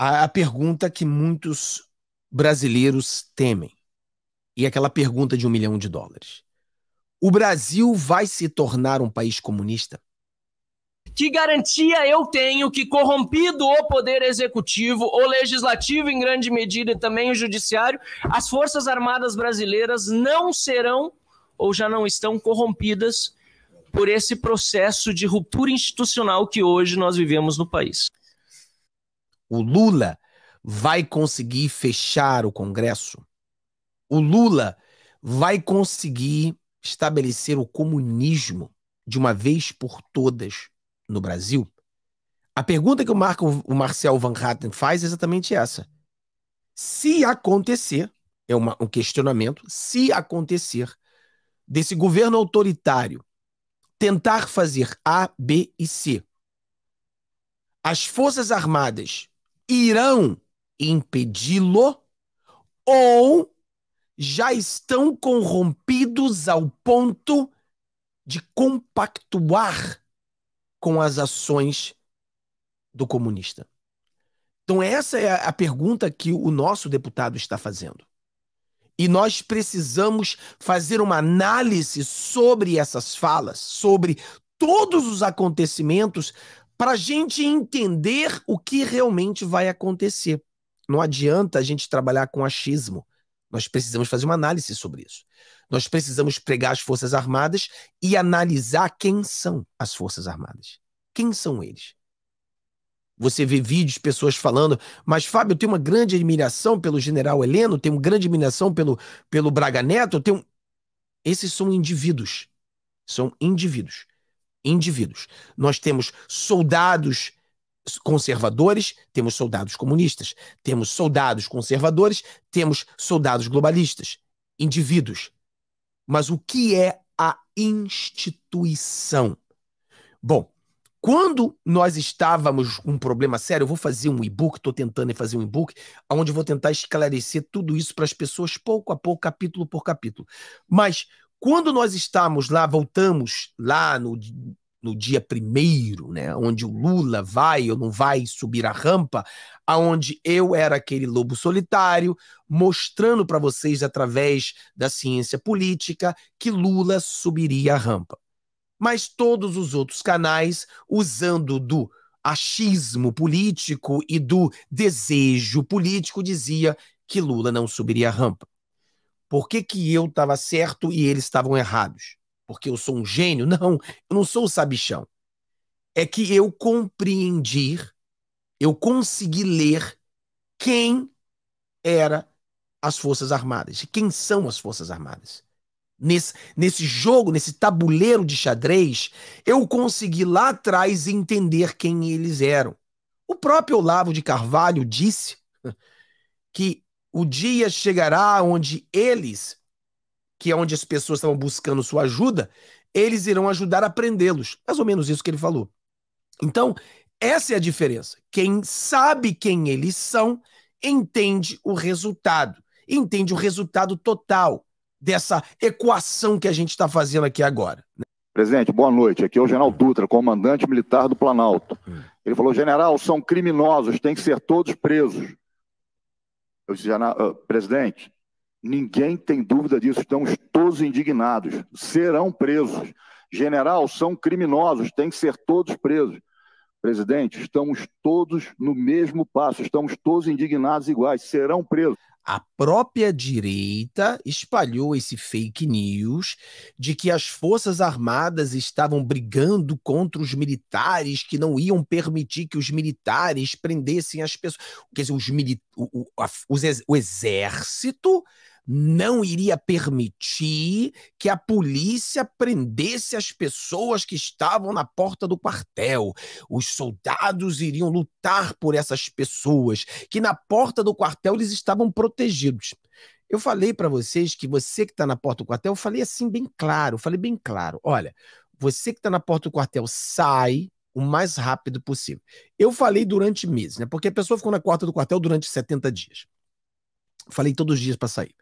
a, a pergunta que muitos brasileiros temem. E aquela pergunta de um milhão de dólares. O Brasil vai se tornar um país comunista? Que garantia eu tenho que, corrompido o poder executivo, o legislativo em grande medida e também o judiciário, as Forças Armadas brasileiras não serão ou já não estão corrompidas por esse processo de ruptura institucional que hoje nós vivemos no país? O Lula vai conseguir fechar o Congresso? O Lula vai conseguir estabelecer o comunismo de uma vez por todas no Brasil? A pergunta que o, Marco, o Marcel Van Hatten faz é exatamente essa. Se acontecer, é uma, um questionamento, se acontecer desse governo autoritário tentar fazer A, B e C, as Forças Armadas irão impedi-lo ou já estão corrompidos ao ponto de compactuar com as ações do comunista. Então, essa é a pergunta que o nosso deputado está fazendo. E nós precisamos fazer uma análise sobre essas falas, sobre todos os acontecimentos para a gente entender o que realmente vai acontecer. Não adianta a gente trabalhar com achismo. Nós precisamos fazer uma análise sobre isso. Nós precisamos pregar as Forças Armadas e analisar quem são as Forças Armadas. Quem são eles? Você vê vídeos, pessoas falando, mas Fábio, eu tenho uma grande admiração pelo general Heleno, tenho uma grande admiração pelo, pelo Braga Neto, tenho. Esses são indivíduos. São indivíduos indivíduos. Nós temos soldados conservadores, temos soldados comunistas, temos soldados conservadores, temos soldados globalistas, indivíduos. Mas o que é a instituição? Bom, quando nós estávamos com um problema sério, eu vou fazer um e-book, estou tentando fazer um e-book, onde eu vou tentar esclarecer tudo isso para as pessoas pouco a pouco, capítulo por capítulo. Mas quando nós estamos lá, voltamos lá no, no dia primeiro, né, onde o Lula vai ou não vai subir a rampa, aonde eu era aquele lobo solitário, mostrando para vocês através da ciência política que Lula subiria a rampa. Mas todos os outros canais usando do achismo político e do desejo político dizia que Lula não subiria a rampa. Por que, que eu estava certo e eles estavam errados? Porque eu sou um gênio? Não, eu não sou o sabichão. É que eu compreendi, eu consegui ler quem era as Forças Armadas. Quem são as Forças Armadas? Nesse, nesse jogo, nesse tabuleiro de xadrez, eu consegui lá atrás entender quem eles eram. O próprio Olavo de Carvalho disse que o dia chegará onde eles, que é onde as pessoas estavam buscando sua ajuda, eles irão ajudar a prendê-los. Mais ou menos isso que ele falou. Então, essa é a diferença. Quem sabe quem eles são, entende o resultado, entende o resultado total dessa equação que a gente está fazendo aqui agora. Né? Presidente, boa noite. Aqui é o General Dutra, comandante militar do Planalto. Hum. Ele falou: General, são criminosos, têm que ser todos presos. Eu ah, presidente, ninguém tem dúvida disso, estamos todos indignados, serão presos. General, são criminosos, tem que ser todos presos. Presidente, estamos todos no mesmo passo, estamos todos indignados iguais, serão presos a própria direita espalhou esse fake news de que as Forças Armadas estavam brigando contra os militares, que não iam permitir que os militares prendessem as pessoas. Quer dizer, os, mili o, o, a, os ex o exército não iria permitir que a polícia prendesse as pessoas que estavam na porta do quartel. Os soldados iriam lutar por essas pessoas, que na porta do quartel eles estavam protegidos. Eu falei para vocês que você que está na porta do quartel, eu falei assim bem claro, falei bem claro. Olha, você que está na porta do quartel, sai o mais rápido possível. Eu falei durante meses, né? Porque a pessoa ficou na porta do quartel durante 70 dias. Falei todos os dias para sair.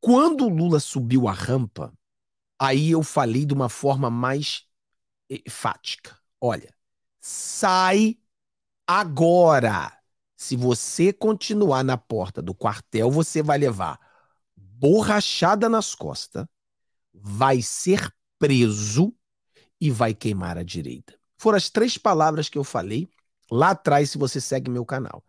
Quando o Lula subiu a rampa, aí eu falei de uma forma mais fática. Olha, sai agora. Se você continuar na porta do quartel, você vai levar borrachada nas costas, vai ser preso e vai queimar a direita. Foram as três palavras que eu falei lá atrás, se você segue meu canal.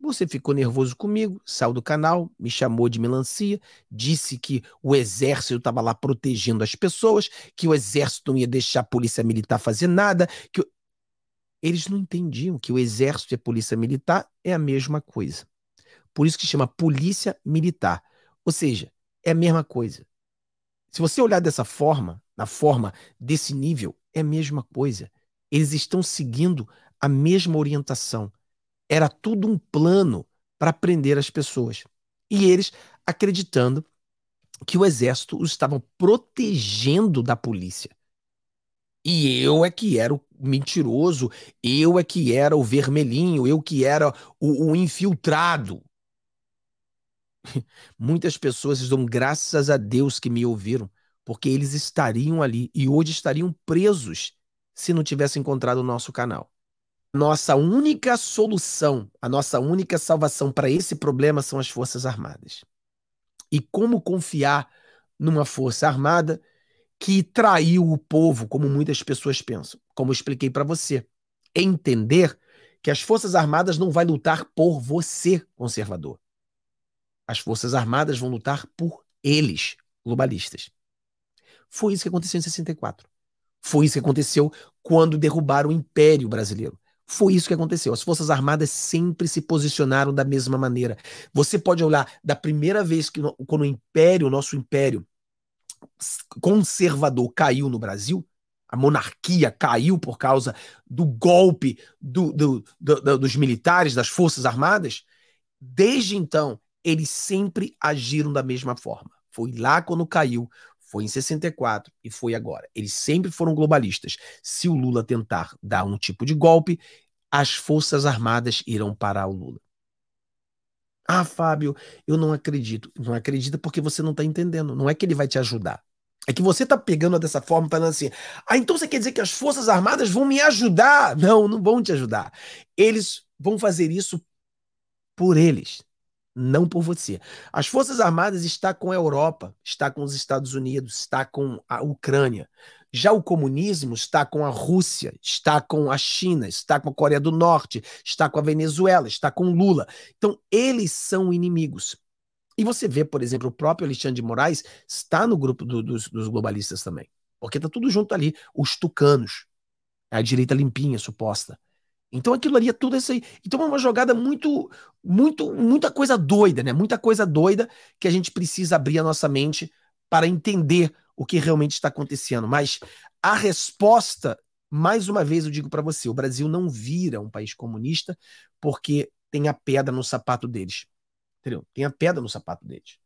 Você ficou nervoso comigo, saiu do canal, me chamou de melancia, disse que o exército estava lá protegendo as pessoas, que o exército não ia deixar a polícia militar fazer nada, que eles não entendiam que o exército e a polícia militar é a mesma coisa. Por isso que chama polícia militar. Ou seja, é a mesma coisa. Se você olhar dessa forma, na forma desse nível, é a mesma coisa. Eles estão seguindo a mesma orientação. Era tudo um plano para prender as pessoas. E eles acreditando que o exército os estava protegendo da polícia. E eu é que era o mentiroso, eu é que era o vermelhinho, eu que era o, o infiltrado. Muitas pessoas dão graças a Deus que me ouviram, porque eles estariam ali e hoje estariam presos se não tivesse encontrado o nosso canal nossa única solução, a nossa única salvação para esse problema são as Forças Armadas. E como confiar numa Força Armada que traiu o povo, como muitas pessoas pensam? Como eu expliquei para você, entender que as Forças Armadas não vai lutar por você, conservador. As Forças Armadas vão lutar por eles, globalistas. Foi isso que aconteceu em 64. Foi isso que aconteceu quando derrubaram o Império Brasileiro. Foi isso que aconteceu. As Forças Armadas sempre se posicionaram da mesma maneira. Você pode olhar da primeira vez que quando o império, o nosso império conservador caiu no Brasil, a monarquia caiu por causa do golpe do, do, do, dos militares, das Forças Armadas. Desde então, eles sempre agiram da mesma forma. Foi lá quando caiu, foi em 64 e foi agora. Eles sempre foram globalistas. Se o Lula tentar dar um tipo de golpe, as Forças Armadas irão parar o Lula. Ah, Fábio, eu não acredito. Não acredita porque você não está entendendo. Não é que ele vai te ajudar. É que você está pegando dessa forma, falando assim: ah, então você quer dizer que as Forças Armadas vão me ajudar? Não, não vão te ajudar. Eles vão fazer isso por eles não por você. As Forças Armadas está com a Europa, está com os Estados Unidos, está com a Ucrânia. Já o comunismo está com a Rússia, está com a China, está com a Coreia do Norte, está com a Venezuela, está com Lula. Então, eles são inimigos. E você vê, por exemplo, o próprio Alexandre de Moraes está no grupo do, dos, dos, globalistas também. Porque está tudo junto ali. Os tucanos, a direita limpinha, suposta. Então aquilo ali é tudo isso aí. Então é uma jogada muito, muito, muita coisa doida, né? Muita coisa doida que a gente precisa abrir a nossa mente para entender o que realmente está acontecendo. Mas a resposta, mais uma vez eu digo para você, o Brasil não vira um país comunista porque tem a pedra no sapato deles. Entendeu? Tem a pedra no sapato deles.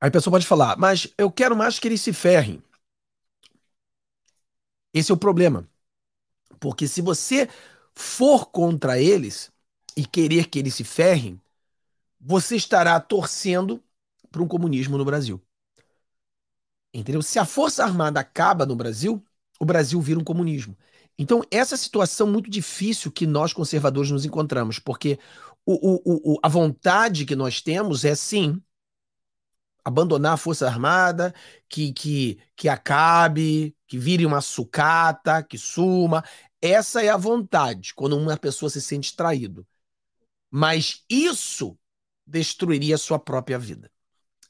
Aí a pessoa pode falar, mas eu quero mais que eles se ferrem. Esse é o problema. Porque se você for contra eles e querer que eles se ferrem, você estará torcendo para um comunismo no Brasil. Entendeu? Se a Força Armada acaba no Brasil, o Brasil vira um comunismo. Então, essa é situação muito difícil que nós conservadores nos encontramos, porque o, o, o, a vontade que nós temos é sim abandonar a Força Armada, que, que, que acabe, que vire uma sucata, que suma. Essa é a vontade, quando uma pessoa se sente traído. Mas isso destruiria a sua própria vida.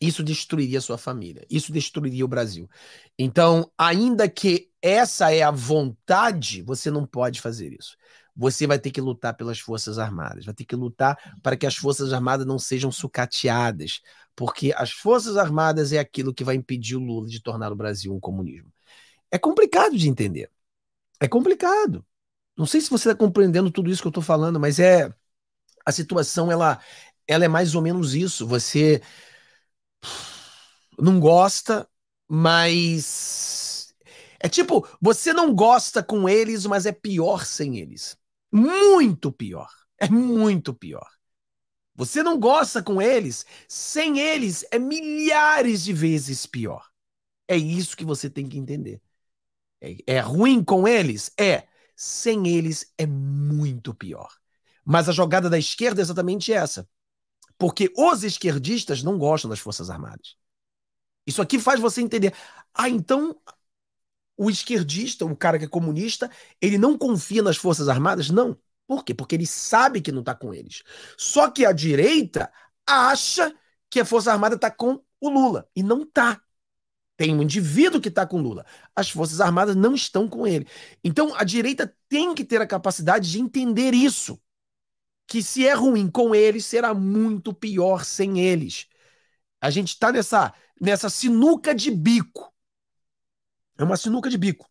Isso destruiria a sua família. Isso destruiria o Brasil. Então, ainda que essa é a vontade, você não pode fazer isso. Você vai ter que lutar pelas Forças Armadas, vai ter que lutar para que as Forças Armadas não sejam sucateadas, porque as Forças Armadas é aquilo que vai impedir o Lula de tornar o Brasil um comunismo. É complicado de entender é complicado. Não sei se você está compreendendo tudo isso que eu estou falando, mas é a situação ela ela é mais ou menos isso. Você não gosta, mas é tipo você não gosta com eles, mas é pior sem eles. Muito pior. É muito pior. Você não gosta com eles, sem eles é milhares de vezes pior. É isso que você tem que entender. É, é ruim com eles? É. Sem eles é muito pior. Mas a jogada da esquerda é exatamente essa. Porque os esquerdistas não gostam das Forças Armadas. Isso aqui faz você entender. Ah, então o esquerdista, o cara que é comunista, ele não confia nas Forças Armadas? Não. Por quê? Porque ele sabe que não está com eles. Só que a direita acha que a Força Armada está com o Lula. E não está. Tem um indivíduo que está com Lula. As Forças Armadas não estão com ele. Então a direita tem que ter a capacidade de entender isso. Que se é ruim com eles, será muito pior sem eles. A gente está nessa, nessa sinuca de bico. É uma sinuca de bico.